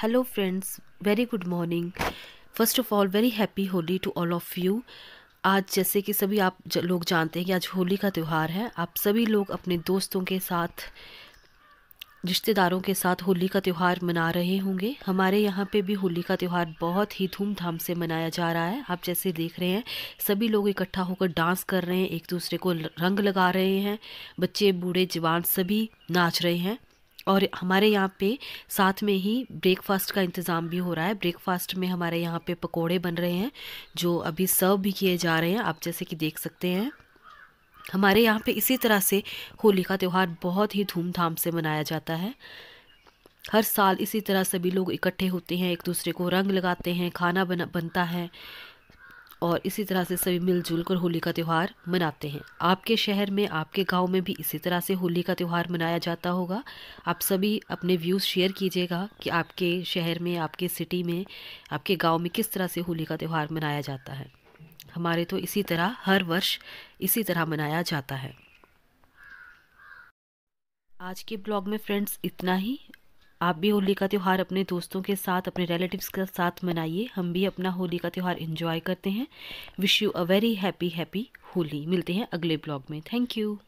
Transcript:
hello friends very good morning first of all very happy Holi to all of you आज जैसे कि सभी आप ज लोग जानते हैं कि आज होली का त्यौहार है आप सभी लोग अपने दोस्तों के साथ रिश्तेदारों के साथ होली का त्यौहार मना रहे होंगे हमारे यहाँ पे भी होली का त्यौहार बहुत ही धूमधाम से मनाया जा रहा है आप जैसे देख रहे हैं सभी लोग इकट्ठा होकर डांस कर रहे हैं एक दूसरे को रंग लगा रहे हैं बच्चे बूढ़े जवान सभी नाच रहे हैं और हमारे यहाँ पे साथ में ही ब्रेकफास्ट का इंतज़ाम भी हो रहा है ब्रेकफास्ट में हमारे यहाँ पे पकोड़े बन रहे हैं जो अभी सर्व भी किए जा रहे हैं आप जैसे कि देख सकते हैं हमारे यहाँ पे इसी तरह से होली का त्यौहार बहुत ही धूमधाम से मनाया जाता है हर साल इसी तरह सभी लोग इकट्ठे होते हैं एक दूसरे को रंग लगाते हैं खाना बना बनता है और इसी तरह से सभी मिलजुल कर होली का त्यौहार मनाते हैं आपके शहर में आपके गांव में भी इसी तरह से होली का त्यौहार मनाया जाता होगा आप सभी अपने व्यूज़ शेयर कीजिएगा कि आपके शहर में आपके सिटी में आपके गाँव में किस तरह से होली का त्यौहार मनाया जाता है हमारे तो इसी तरह हर वर्ष इसी तरह मनाया जाता है आज के ब्लॉग में फ्रेंड्स इतना ही आप भी होली का त्यौहार अपने दोस्तों के साथ अपने रिलेटिव्स के साथ मनाइए हम भी अपना होली का त्यौहार इन्जॉय करते हैं wish you a very happy happy Holi मिलते हैं अगले ब्लॉग में थैंक यू